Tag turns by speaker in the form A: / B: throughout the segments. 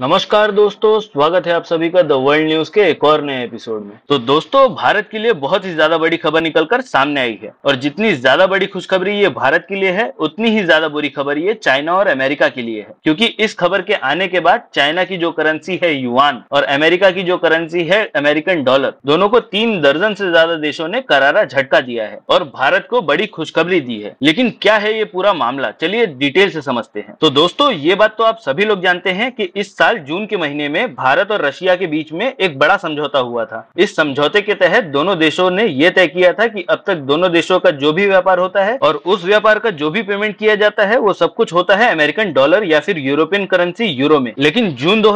A: नमस्कार दोस्तों स्वागत है आप सभी का द वर्ल्ड न्यूज के एक और नए एपिसोड में तो दोस्तों भारत के लिए बहुत ही ज्यादा बड़ी खबर निकलकर सामने आई है और जितनी ज्यादा बड़ी खुशखबरी ये भारत के लिए है उतनी ही ज्यादा बुरी खबर ये चाइना और अमेरिका के लिए है क्योंकि इस खबर के आने के बाद चाइना की जो करेंसी है युआन और अमेरिका की जो करेंसी है अमेरिकन डॉलर दोनों को तीन दर्जन से ज्यादा देशों ने करारा झटका दिया है और भारत को बड़ी खुशखबरी दी है लेकिन क्या है ये पूरा मामला चलिए डिटेल से समझते हैं तो दोस्तों ये बात तो आप सभी लोग जानते हैं की इस साल जून के महीने में भारत और रशिया के बीच में एक बड़ा समझौता हुआ था इस समझौते के तहत दोनों देशों ने यह तय किया था कि अब तक दोनों देशों का जो भी व्यापार होता है और उस व्यापार का जो भी पेमेंट किया जाता है वो सब कुछ होता है अमेरिकन डॉलर या फिर यूरोपियन करेंसी यूरो में लेकिन जून दो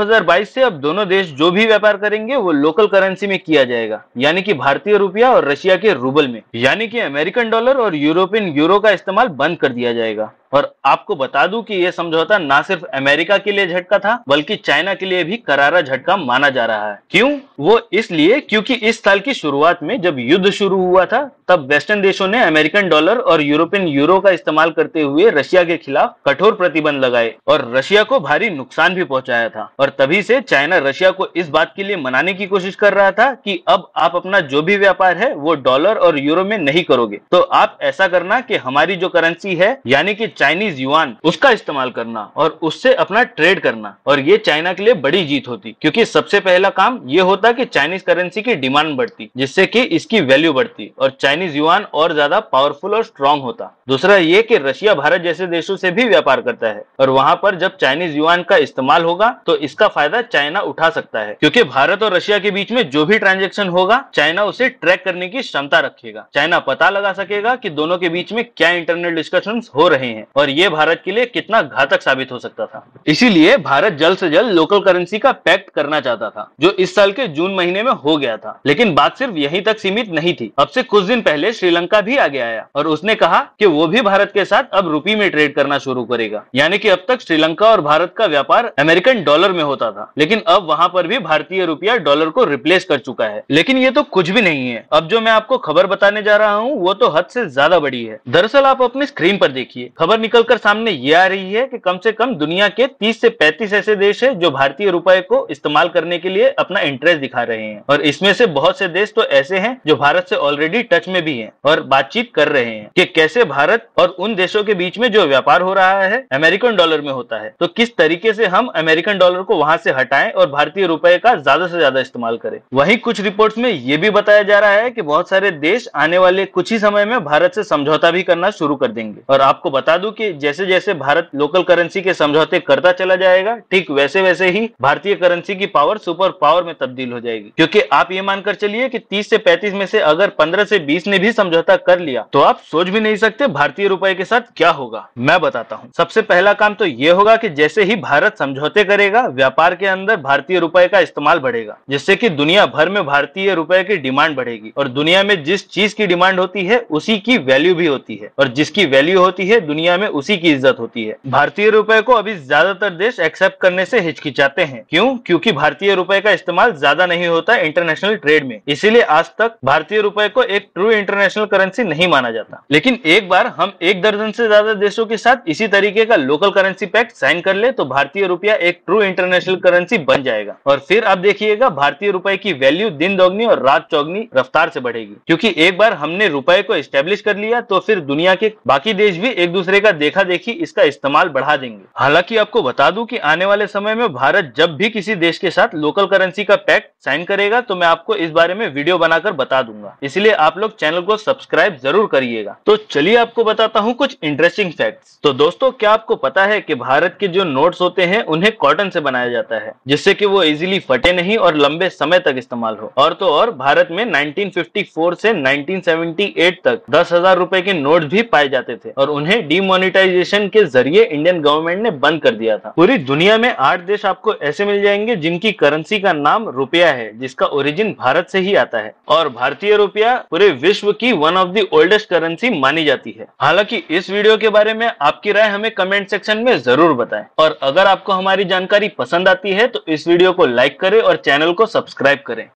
A: से अब दोनों देश जो भी व्यापार करेंगे वो लोकल करेंसी में किया जाएगा यानी कि भारतीय रुपया और रशिया के रूबल में यानी कि अमेरिकन डॉलर और यूरोपियन यूरो का इस्तेमाल बंद कर दिया जाएगा और आपको बता दूं कि यह समझौता न सिर्फ अमेरिका के लिए झटका था बल्कि चाइना के लिए भी करारा झटका माना जा रहा है क्यों वो इसलिए क्योंकि इस साल की शुरुआत में जब युद्ध शुरू हुआ था तब वेस्टर्न देशों ने अमेरिकन डॉलर और यूरोपियन यूरो का इस्तेमाल करते हुए रशिया के खिलाफ कठोर प्रतिबंध लगाए और रशिया को भारी नुकसान भी पहुंचाया था और तभी से चाइना रशिया को इस बात के लिए मनाने की कोशिश कर रहा था कि अब आप अपना जो भी व्यापार है वो डॉलर और यूरो में नहीं करोगे तो आप ऐसा करना कि हमारी जो करेंसी है यानी कि चाइनीज युआन उसका इस्तेमाल करना और उससे अपना ट्रेड करना और ये चाइना के लिए बड़ी जीत होती क्योंकि सबसे पहला काम ये होता कि चाइनीज करेंसी की डिमांड बढ़ती जिससे कि इसकी वैल्यू बढ़ती और चाइनीज युआन और ज्यादा पावरफुल और स्ट्रांग होता दूसरा ये कि रशिया भारत जैसे देशों से भी व्यापार करता है और वहाँ पर जब चाइनीज युआन का इस्तेमाल होगा तो इसका फायदा चाइना उठा सकता है क्योंकि भारत और रशिया के बीच में जो भी ट्रांजेक्शन होगा चाइना उसे ट्रैक करने की क्षमता रखेगा चाइना पता लगा सकेगा कि दोनों के बीच में क्या इंटरनल डिस्कशन हो रहे हैं और ये भारत के लिए कितना घातक साबित हो सकता था इसीलिए भारत जल्द से जल्द लोकल करेंसी का पैक्ट करना चाहता था जो इस साल के जून महीने में हो गया था लेकिन बात सिर्फ यहीं तक सीमित नहीं थी अब से कुछ दिन पहले श्रीलंका भी आगे आया और उसने कहा की वो भी भारत के साथ अब रूपी में ट्रेड करना शुरू करेगा यानी की अब तक श्रीलंका और भारत का व्यापार अमेरिकन डॉलर में होता था लेकिन अब वहाँ पर भी भारतीय रुपया डॉलर को रिप्लेस कर चुका है लेकिन ये तो कुछ भी नहीं है अब जो मैं आपको खबर बताने जा रहा हूँ वो तो हद से ज्यादा बड़ी है दरअसल आप अपनी स्क्रीन पर देखिए खबर खबर निकलकर सामने ये आ रही है कि कम से कम दुनिया के 30 से 35 ऐसे देश हैं जो भारतीय रुपए को इस्तेमाल करने के लिए अपना इंटरेस्ट दिखा रहे हैं और इसमें से बहुत से देश तो ऐसे हैं जो भारत से ऑलरेडी टच में भी हैं और बातचीत कर रहे हैं कि कैसे भारत और उन देशों के बीच में जो व्यापार हो रहा है अमेरिकन डॉलर में होता है तो किस तरीके से हम अमेरिकन डॉलर को वहां से हटाएं और भारतीय रुपए का ज्यादा से ज्यादा इस्तेमाल करें वही कुछ रिपोर्ट में ये भी बताया जा रहा है की बहुत सारे देश आने वाले कुछ ही समय में भारत से समझौता भी करना शुरू कर देंगे और आपको बता दूं दूं कि जैसे जैसे भारत लोकल करेंसी के समझौते करता चला जाएगा ठीक वैसे वैसे ही भारतीय करेंसी की पावर सुपर पावर में तब्दील हो जाएगी क्योंकि आप ये मानकर चलिए कि 30 से 35 में से अगर 15 से 20 ने भी समझौता कर लिया तो आप सोच भी नहीं सकते भारतीय रुपए के साथ क्या होगा मैं बताता हूँ सबसे पहला काम तो ये होगा की जैसे ही भारत समझौते करेगा व्यापार के अंदर भारतीय रुपए का इस्तेमाल बढ़ेगा जिससे की दुनिया भर में भारतीय रुपए की डिमांड बढ़ेगी और दुनिया में जिस चीज की डिमांड होती है उसी की वैल्यू भी होती है और जिसकी वैल्यू होती है दुनिया दुनिया में उसी की इज्जत होती है भारतीय रुपए को अभी ज्यादातर देश एक्सेप्ट करने से हिचकिचाते हैं क्यों क्योंकि भारतीय रुपए का इस्तेमाल ज्यादा नहीं होता इंटरनेशनल ट्रेड में इसीलिए आज तक भारतीय रुपए को एक ट्रू इंटरनेशनल करेंसी नहीं माना जाता लेकिन एक बार हम एक दर्जन से ज्यादा देशों के साथ इसी तरीके का लोकल करेंसी पैक्ट साइन कर ले तो भारतीय रुपया एक ट्रू इंटरनेशनल करेंसी बन जाएगा और फिर आप देखिएगा भारतीय रुपए की वैल्यू दिन दोगनी और रात चौगनी रफ्तार से बढ़ेगी क्योंकि एक बार हमने रुपए को स्टेब्लिश कर लिया तो फिर दुनिया के बाकी देश भी एक दूसरे का का देखा देखी इसका इस्तेमाल बढ़ा देंगे हालांकि आपको बता दूं कि आने वाले समय में भारत जब भी किसी देश के साथ लोकल करेंसी का पैक्ट साइन करेगा तो मैं आपको इस बारे में वीडियो बनाकर बता दूंगा इसलिए आप लोग चैनल को सब्सक्राइब जरूर करिएगा तो चलिए आपको बताता हूँ कुछ इंटरेस्टिंग फैक्ट तो दोस्तों क्या आपको पता है की भारत के जो नोट होते हैं उन्हें कॉटन से बनाया जाता है जिससे की वो इजिली फटे नहीं और लंबे समय तक इस्तेमाल हो और तो और भारत में 1954 से नाइनटीन तक दस हजार रूपए के नोट भी पाए जाते थे और उन्हें डीमोनिटाइज डिमोनिटाइजेशन के जरिए इंडियन गवर्नमेंट ने बंद कर दिया था पूरी दुनिया में आठ देश आपको ऐसे मिल जाएंगे जिनकी करेंसी का नाम रुपया है जिसका ओरिजिन भारत से ही आता है और भारतीय रुपया पूरे विश्व की one of the oldest currency मानी जाती है हालांकि इस वीडियो के बारे में आपकी राय हमें कमेंट सेक्शन में जरूर बताएं और अगर आपको हमारी जानकारी पसंद आती है तो इस वीडियो को लाइक करें और चैनल को सब्सक्राइब करें